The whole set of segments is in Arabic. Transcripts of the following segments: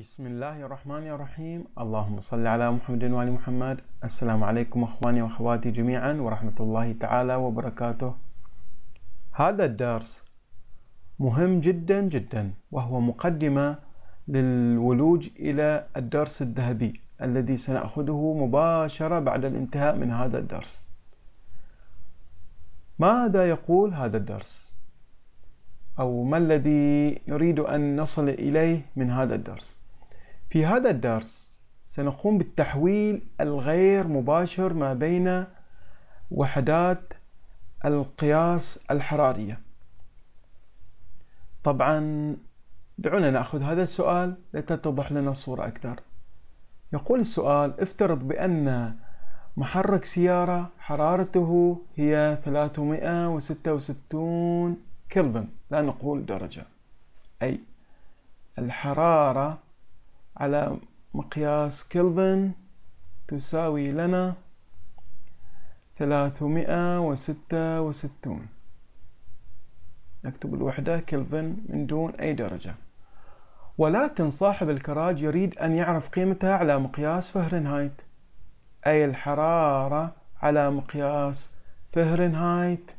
بسم الله الرحمن الرحيم اللهم صل على محمد وعلى محمد السلام عليكم أخواني وأخواتي جميعا ورحمة الله تعالى وبركاته هذا الدرس مهم جدا جدا وهو مقدمة للولوج إلى الدرس الذهبي الذي سنأخذه مباشرة بعد الانتهاء من هذا الدرس ماذا يقول هذا الدرس؟ أو ما الذي نريد أن نصل إليه من هذا الدرس؟ في هذا الدرس سنقوم بالتحويل الغير مباشر ما بين وحدات القياس الحرارية طبعا دعونا نأخذ هذا السؤال لتتضح لنا الصورة أكثر يقول السؤال افترض بأن محرك سيارة حرارته هي 366 كلفن لا نقول درجة أي الحرارة على مقياس كلفن تساوي لنا ثلاثمائة وستة وستون نكتب الوحدة كلفن من دون أي درجة ولكن صاحب الكراج يريد أن يعرف قيمتها على مقياس فهرنهايت أي الحرارة على مقياس فهرنهايت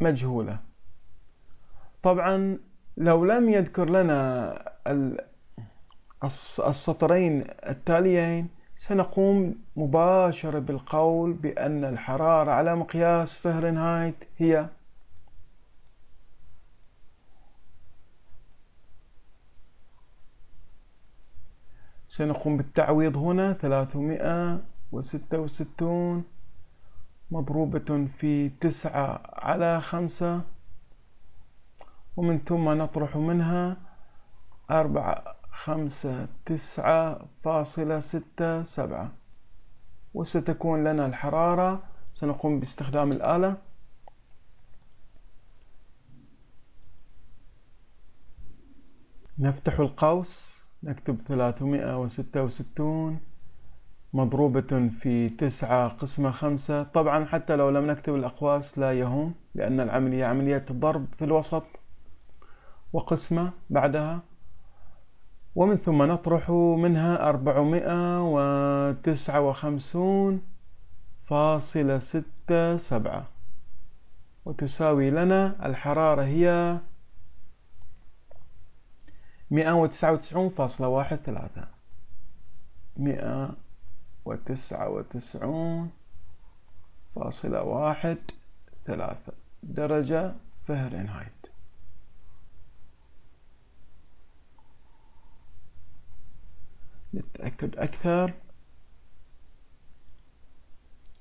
مجهولة طبعا لو لم يذكر لنا السطرين التاليين سنقوم مباشرة بالقول بأن الحرارة على مقياس فهرنهايت هي سنقوم بالتعويض هنا 366 مضروبة في 9 على 5 ومن ثم نطرح منها أربعة خمسة تسعة فاصلة ستة سبعة وستكون لنا الحرارة سنقوم باستخدام الآلة نفتح القوس نكتب ثلاثمائة وستة وستون مضروبة في تسعة قسمة خمسة طبعا حتى لو لم نكتب الأقواس لا يهم لأن العملية عملية ضرب في الوسط وقسمة بعدها ومن ثم نطرح منها أربعمائة وتسعة وخمسون فاصلة ستة سبعة وتساوي لنا الحرارة هي مئة وتسعة وتسعون فاصلة واحد ثلاثة مئة وتسعة وتسعون فاصلة واحد ثلاثة درجة فهرنهايت نتأكد أكثر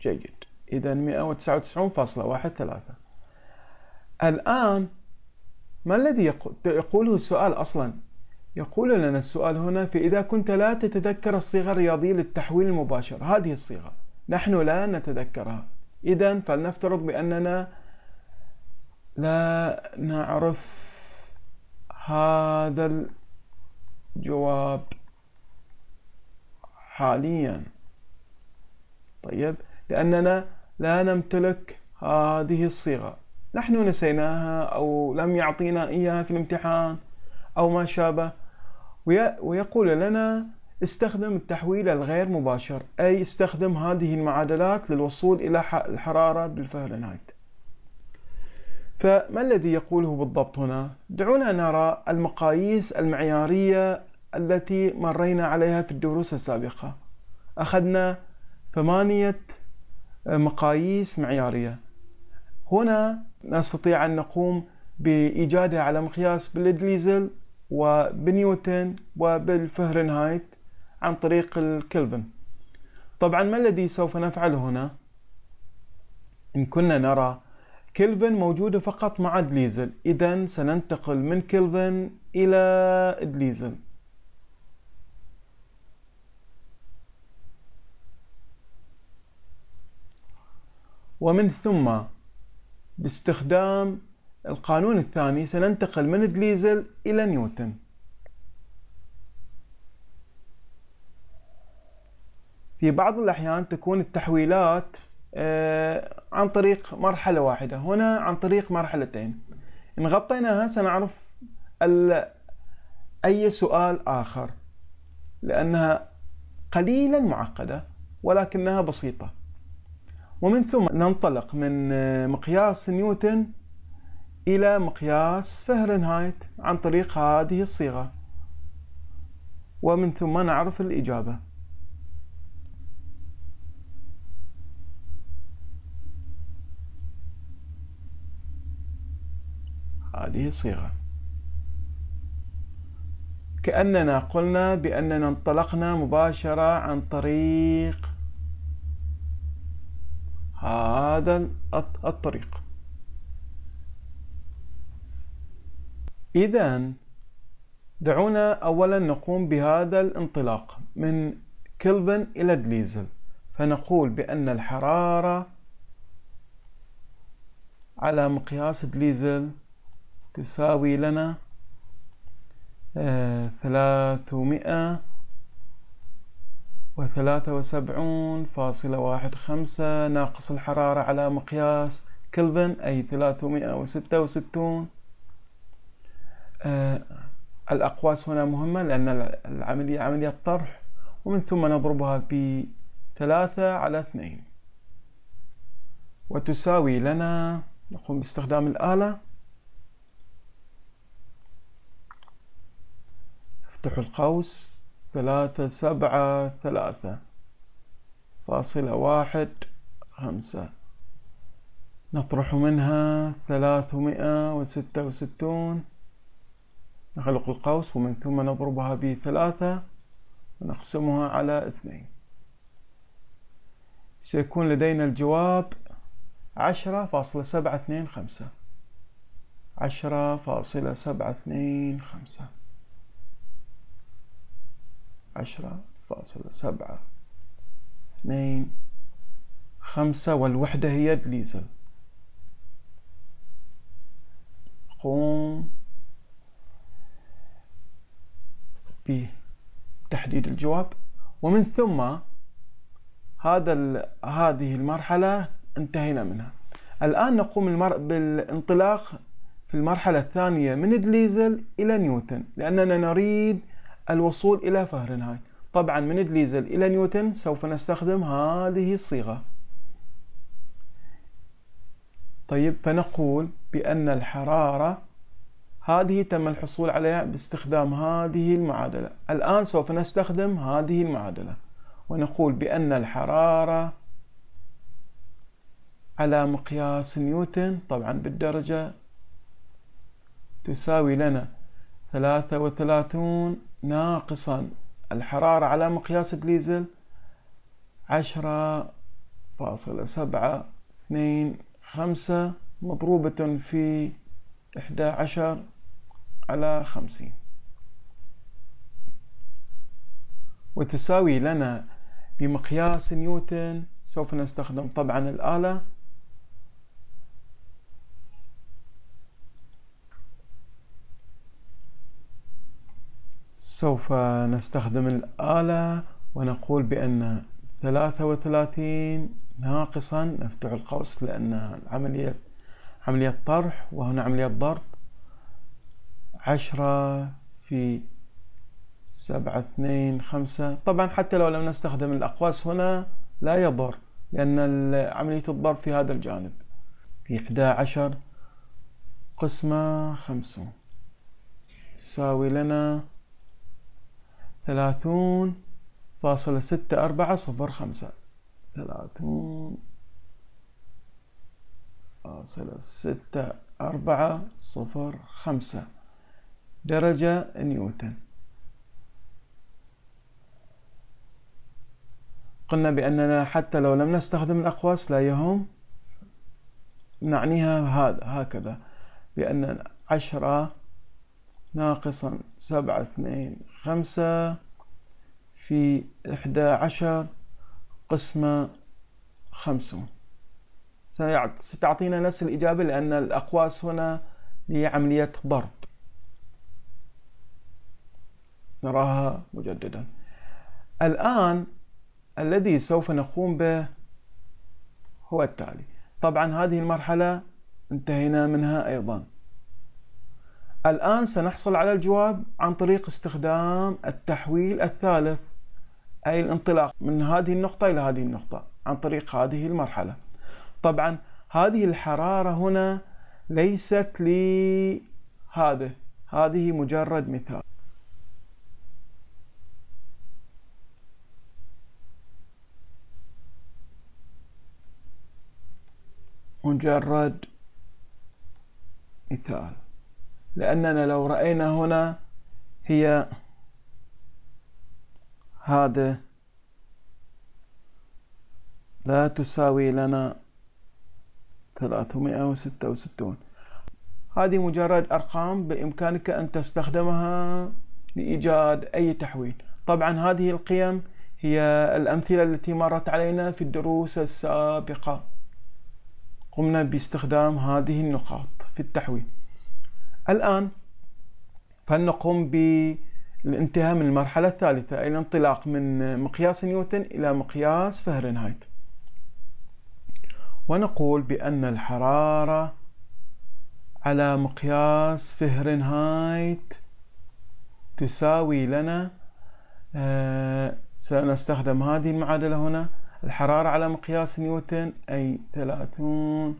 جيد إذا 199.13 الآن ما الذي يقوله السؤال أصلا؟ يقول لنا السؤال هنا فإذا كنت لا تتذكر الصيغة الرياضية للتحويل المباشر هذه الصيغة نحن لا نتذكرها إذا فلنفترض بأننا لا نعرف هذا الجواب حاليا طيب لأننا لا نمتلك هذه الصيغة نحن نسيناها أو لم يعطينا إياها في الامتحان أو ما شابه ويقول لنا استخدم التحويل الغير مباشر أي استخدم هذه المعادلات للوصول إلى الحرارة بالفهرنهايت فما الذي يقوله بالضبط هنا؟ دعونا نرى المقاييس المعيارية التي مرينا عليها في الدروس السابقة أخذنا ثمانية آه، مقاييس معيارية هنا نستطيع أن نقوم بإيجادها على مقياس بالدليزل وبنيوتن وبالفهرنهايت عن طريق الكلفن طبعا ما الذي سوف نفعله هنا إن كنا نرى كلفن موجودة فقط مع دليزل إذا سننتقل من كلفن إلى دليزل ومن ثم باستخدام القانون الثاني سننتقل من دليزل إلى نيوتن في بعض الأحيان تكون التحويلات آه، عن طريق مرحلة واحدة هنا عن طريق مرحلتين إن غطيناها سنعرف أي سؤال آخر لأنها قليلا معقدة ولكنها بسيطة ومن ثم ننطلق من آه، مقياس نيوتن إلى مقياس فهرنهايت عن طريق هذه الصيغة ومن ثم نعرف الإجابة هذه الصيغة كأننا قلنا بأننا انطلقنا مباشرة عن طريق هذا الطريق إذا دعونا أولا نقوم بهذا الانطلاق من كلفن إلى دليزل فنقول بأن الحرارة على مقياس دليزل تساوي لنا آه، ثلاثمائة وثلاثة وسبعون فاصلة واحد خمسة ناقص الحرارة على مقياس كلفن أي ثلاثمائة وستة وستون آه، الأقواس هنا مهمة لأن العملية عملية طرح ومن ثم نضربها بثلاثة على اثنين وتساوي لنا نقوم باستخدام الآلة افتحوا القوس ثلاثة سبعة ثلاثة فاصلة واحد خمسة نطرح منها ثلاثمائة وستة وستون نخلق القوس ومن ثم نضربها بثلاثة ونقسمها على اثنين سيكون لدينا الجواب عشرة فاصلة سبعة اثنين خمسة عشرة فاصلة سبعة اثنين خمسة عشرة فاصلة سبعة اثنين خمسة والوحدة هي دليزل قوم بتحديد الجواب ومن ثم هذا هذه المرحلة انتهينا منها الآن نقوم المر... بالانطلاق في المرحلة الثانية من دليزل إلى نيوتن لأننا نريد الوصول إلى فهرنهايت طبعا من ديزل إلى نيوتن سوف نستخدم هذه الصيغة طيب فنقول بأن الحرارة هذه تم الحصول عليها باستخدام هذه المعادلة الآن سوف نستخدم هذه المعادلة ونقول بأن الحرارة على مقياس نيوتن طبعا بالدرجة تساوي لنا ثلاثة وثلاثون ناقصا الحرارة على مقياس الديزل عشرة فاصلة سبعة اثنين خمسة مضروبة في إحدى عشر على خمسين وتساوي لنا بمقياس نيوتن سوف نستخدم طبعا الآلة سوف نستخدم الآلة ونقول بأن ثلاثة وثلاثين ناقصا نفتح القوس لأن عملية عملية طرح وهنا عملية ضرب عشرة في سبعة اثنين خمسة طبعا حتى لو لم نستخدم الأقواس هنا لا يضر لأن عملية الضرب في هذا الجانب في إحدى عشر قسمة خمسون يساوي لنا ثلاثون فاصلة ستة أربعة صفر خمسة ثلاثون فاصلة ستة أربعة صفر خمسة درجة نيوتن قلنا بأننا حتى لو لم نستخدم الأقواس لا يهم نعنيها هذا هكذا بأن عشرة ناقصا سبعة اثنين خمسة في إحدى عشر قسمة خمسون ستعطينا نفس الإجابة لأن الأقواس هنا لعملية ضرب نراها مجددا الآن الذي سوف نقوم به هو التالي طبعا هذه المرحلة انتهينا منها أيضا الآن سنحصل على الجواب عن طريق استخدام التحويل الثالث أي الانطلاق من هذه النقطة إلى هذه النقطة عن طريق هذه المرحلة طبعا هذه الحرارة هنا ليست لي هذه مجرد مثال مجرد مثال لأننا لو رأينا هنا هي هذا لا تساوي لنا 366 هذه مجرد أرقام بإمكانك أن تستخدمها لإيجاد أي تحويل طبعا هذه القيم هي الأمثلة التي مرت علينا في الدروس السابقة قمنا باستخدام هذه النقاط في التحويل الآن فلنقم بالانتهاء من المرحلة الثالثة أي الانطلاق من مقياس نيوتن إلى مقياس فهرنهايت ونقول بأن الحرارة على مقياس فهرنهايت تساوي لنا آه سنستخدم هذه المعادلة هنا الحرارة على مقياس نيوتن أي ثلاثون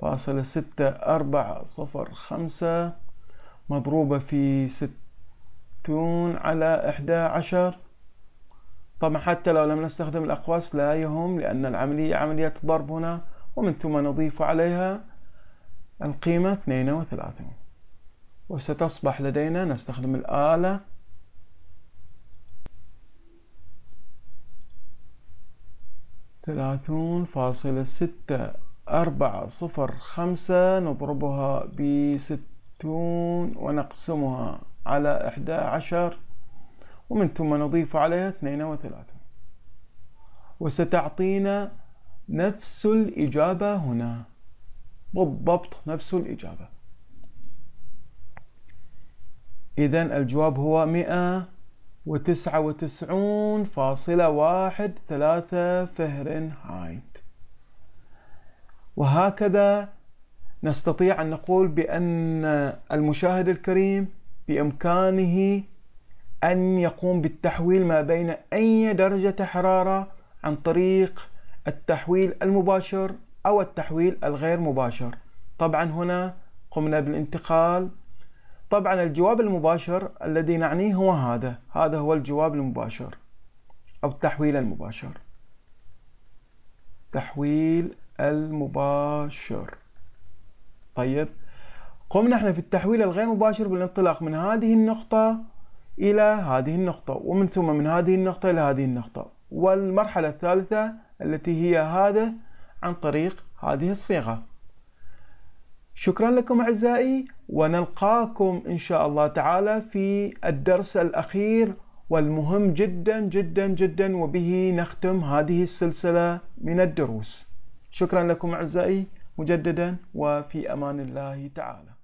فاصلة ستة أربعة صفر خمسة مضروبة في ستون على إحدى عشر طبعا حتى لو لم نستخدم الأقواس لا يهم لأن العملية عملية ضرب هنا ومن ثم نضيف عليها القيمة 32 وستصبح لدينا نستخدم الآلة ثلاثون فاصلة ستة أربعة صفر خمسة نضربها بستون ونقسمها على إحدى عشر ومن ثم نضيف عليها اثنين وثلاثة وستعطينا نفس الإجابة هنا بالضبط نفس الإجابة إذا الجواب هو مئة وتسعة وتسعون فاصلة واحد ثلاثة فهرنهايت وهكذا نستطيع ان نقول بان المشاهد الكريم بامكانه ان يقوم بالتحويل ما بين اي درجه حراره عن طريق التحويل المباشر او التحويل الغير مباشر طبعا هنا قمنا بالانتقال طبعا الجواب المباشر الذي نعنيه هو هذا هذا هو الجواب المباشر أو التحويل المباشر تحويل المباشر طيب قمنا احنا في التحويل الغير مباشر بالانطلاق من هذه النقطة إلى هذه النقطة ومن ثم من هذه النقطة إلى هذه النقطة والمرحلة الثالثة التي هي هذا عن طريق هذه الصيغة شكرا لكم أعزائي ونلقاكم إن شاء الله تعالى في الدرس الأخير والمهم جدا جدا جدا وبه نختم هذه السلسلة من الدروس شكرا لكم أعزائي مجددا وفي أمان الله تعالى